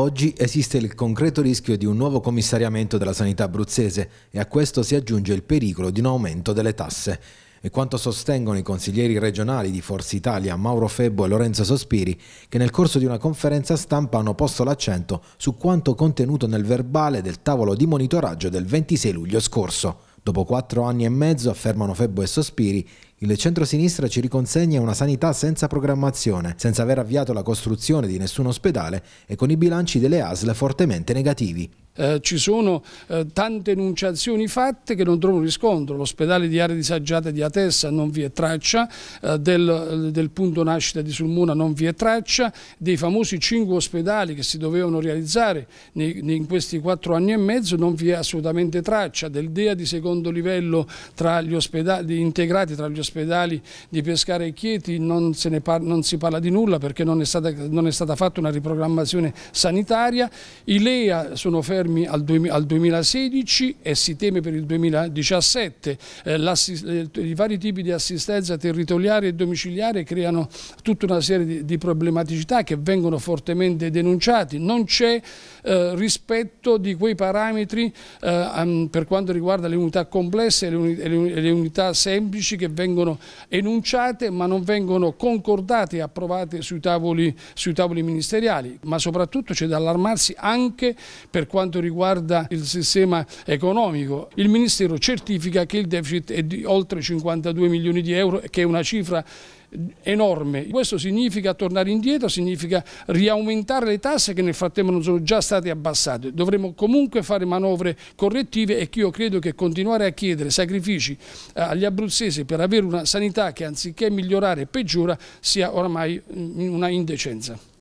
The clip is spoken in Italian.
oggi esiste il concreto rischio di un nuovo commissariamento della sanità abruzzese e a questo si aggiunge il pericolo di un aumento delle tasse. E quanto sostengono i consiglieri regionali di Forza Italia Mauro Febbo e Lorenzo Sospiri, che nel corso di una conferenza stampa hanno posto l'accento su quanto contenuto nel verbale del tavolo di monitoraggio del 26 luglio scorso. Dopo quattro anni e mezzo, affermano Febbo e Sospiri, il centro-sinistra ci riconsegna una sanità senza programmazione, senza aver avviato la costruzione di nessun ospedale e con i bilanci delle ASL fortemente negativi. Eh, ci sono eh, tante enunciazioni fatte che non trovano riscontro, l'ospedale di area disagiata di Atessa non vi è traccia, eh, del, del, punto nascita di Sulmona non vi è traccia, dei famosi cinque ospedali che si dovevano realizzare nei, in questi quattro anni e mezzo non vi è assolutamente traccia, del DEA di secondo livello tra ospedali, integrati tra gli ospedali di Pescara e Chieti non, par, non si parla di nulla perché non è, stata, non è stata fatta una riprogrammazione sanitaria, i LEA sono fermi fermi al, 2016 e si teme per il 2017. Eh, eh, I vari tipi di assistenza territoriale e domiciliare creano tutta una serie di, problematicità che vengono fortemente denunciati. Non c'è eh, rispetto di quei parametri per quanto riguarda le unità complesse e le unità semplici che vengono enunciate ma non vengono concordate e approvate sui tavoli, sui tavoli ministeriali. Ma soprattutto c'è da allarmarsi anche per quanto quanto riguarda il sistema economico, il Ministero certifica che il deficit è di oltre 52 milioni di euro, che è una cifra enorme. Questo significa tornare indietro, significa riaumentare le tasse che nel frattempo non sono già state abbassate. Dovremo comunque fare manovre correttive e io credo che continuare a chiedere sacrifici eh, agli abruzzesi per avere una sanità che anziché migliorare peggiora sia ormai mm, una indecenza.